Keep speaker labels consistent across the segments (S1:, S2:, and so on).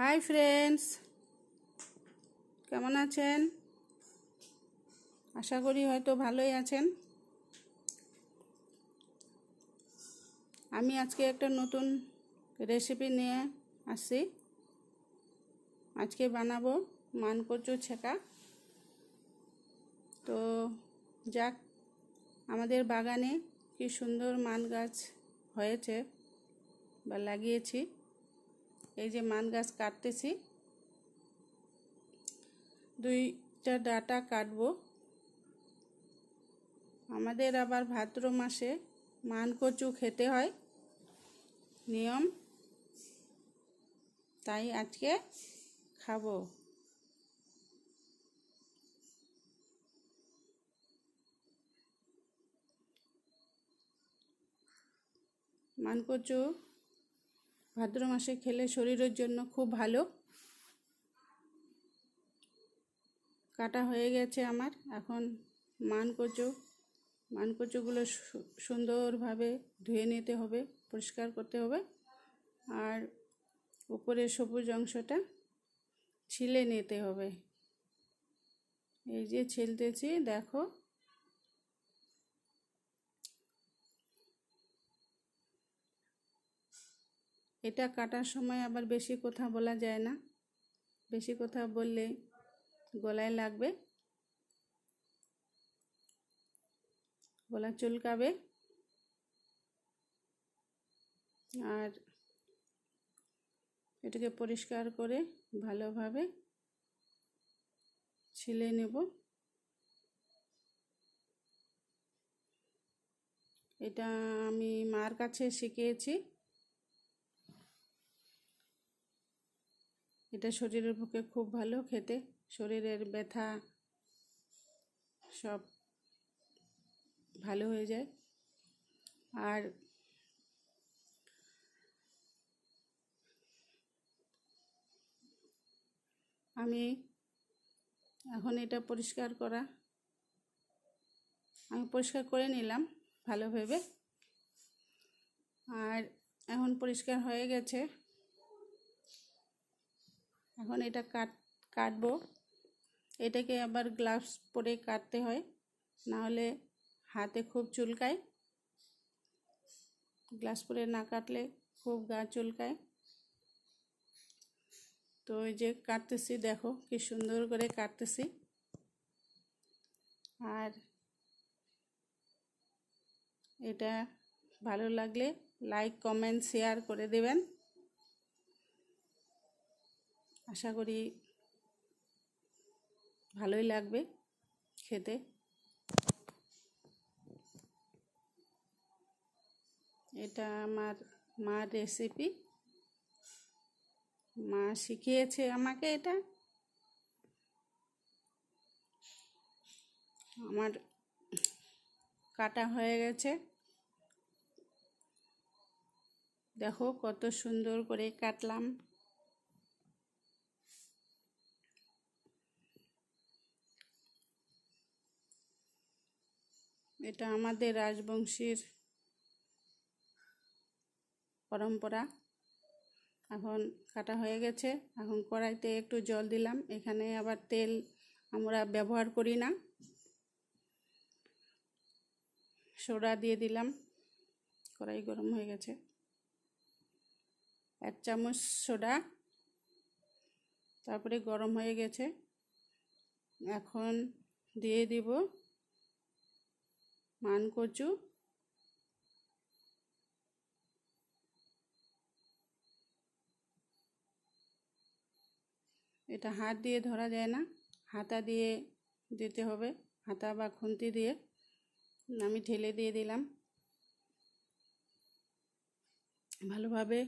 S1: hi friends কেমন আছেন আশা করি হয়তো ভালোই আছেন আমি আজকে একটা নতুন রেসিপি নিয়ে আসছি আজকে বানাবো মানকচু ছেঁকা তো যাক আমাদের বাগানে কি সুন্দর মান গাছ হয়েছে বা লাগিয়েছি এই যে মান গাছ কাটতেছি দুইটা ডাটা কাটব আমাদের আবার ভাদ্র মাসে মান কচু খেতে হয় নিয়ম তাই আজকে খাবো মানকচু ভাদ্র মাসে খেলে শরীরের জন্য খুব ভালো কাটা হয়ে গেছে আমার এখন মানকচু মানকচুগুলো সুন্দরভাবে ধুয়ে নিতে হবে পরিষ্কার করতে হবে আর উপরের সবুজ অংশটা ছিলে নিতে হবে এই যে ছিলতেছি দেখো এটা কাটার সময় আবার বেশি কথা বলা যায় না বেশি কথা বললে গলায় লাগবে গলা চুলকাবে আর এটাকে পরিষ্কার করে ভালোভাবে ছিলে নেব এটা আমি মার কাছে শিখিয়েছি এটা শরীরের পক্ষে খুব ভালো খেতে শরীরের ব্যথা সব ভালো হয়ে যায় আর আমি এখন এটা পরিষ্কার করা আমি পরিষ্কার করে নিলাম ভালোভাবে আর এখন পরিষ্কার হয়ে গেছে এখন এটা কাট কাটবো এটাকে আবার গ্লাভস পরে কাটতে হয় না হলে হাতে খুব চুলকায় গ্লাস পরে না কাটলে খুব গা চুলকায় তো ওই যে কাটতেছি দেখো কি সুন্দর করে কাটতেছি আর এটা ভালো লাগলে লাইক কমেন্ট শেয়ার করে দেবেন আশা করি ভালোই লাগবে খেতে এটা আমার মার রেসিপি মা শিখিয়েছে আমাকে এটা আমার কাটা হয়ে গেছে দেখো কত সুন্দর করে কাটলাম এটা আমাদের রাজবংশীর পরম্পরা এখন কাটা হয়ে গেছে এখন কড়াইতে একটু জল দিলাম এখানে আবার তেল আমরা ব্যবহার করি না সোডা দিয়ে দিলাম কড়াই গরম হয়ে গেছে এক চামচ সোডা তারপরে গরম হয়ে গেছে এখন দিয়ে দিব মান করছো এটা হাত দিয়ে ধরা যায় না হাতা দিয়ে দিতে হবে হাতা বা খুন্তি দিয়ে আমি ঠেলে দিয়ে দিলাম ভালোভাবে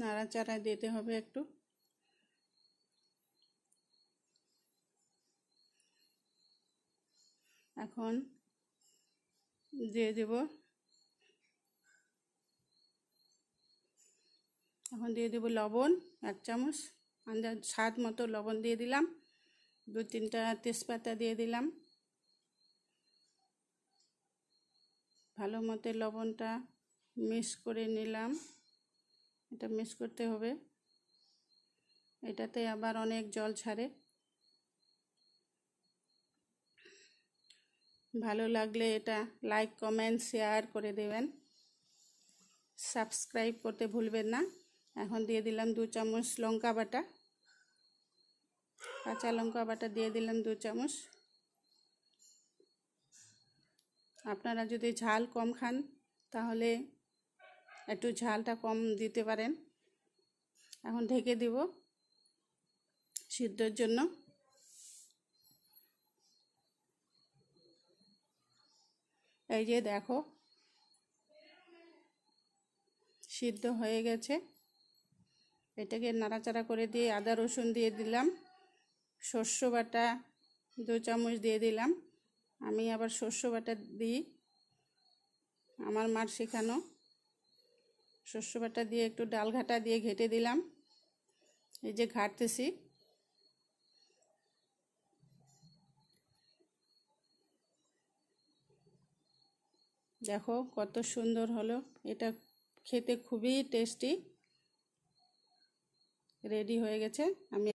S1: নাড়াচাড়া দিতে হবে একটু এখন দিয়ে দেব এখন দিয়ে দেব লবণ এক চামচ আন্দাজ স্বাদ মতো লবণ দিয়ে দিলাম দু তিনটা তেজপাতা দিয়ে দিলাম ভালো মতো লবণটা মিক্স করে নিলাম এটা মিক্স করতে হবে এটাতে আবার অনেক জল ছাড়ে ভালো লাগলে এটা লাইক কমেন্ট শেয়ার করে দেবেন সাবস্ক্রাইব করতে ভুলবেন না এখন দিয়ে দিলাম দু চামচ লঙ্কা বাটা কাঁচা লঙ্কা বাটা দিয়ে দিলাম দু চামচ আপনারা যদি ঝাল কম খান তাহলে একটু ঝালটা কম দিতে পারেন এখন ঢেকে দিব সিদ্ধর জন্য এই যে দেখো সিদ্ধ হয়ে গেছে এটাকে নাড়াচাড়া করে দিয়ে আদা রসুন দিয়ে দিলাম শস্য বাটা দু চামচ দিয়ে দিলাম আমি আবার শস্য বাটা দিই আমার মার শেখানো শস্য বাটা দিয়ে একটু ডাল ঘাটা দিয়ে ঘেটে দিলাম এই যে ঘাটতেছি দেখো কত সুন্দর হলো এটা খেতে খুবই টেস্টি রেডি হয়ে গেছে আমি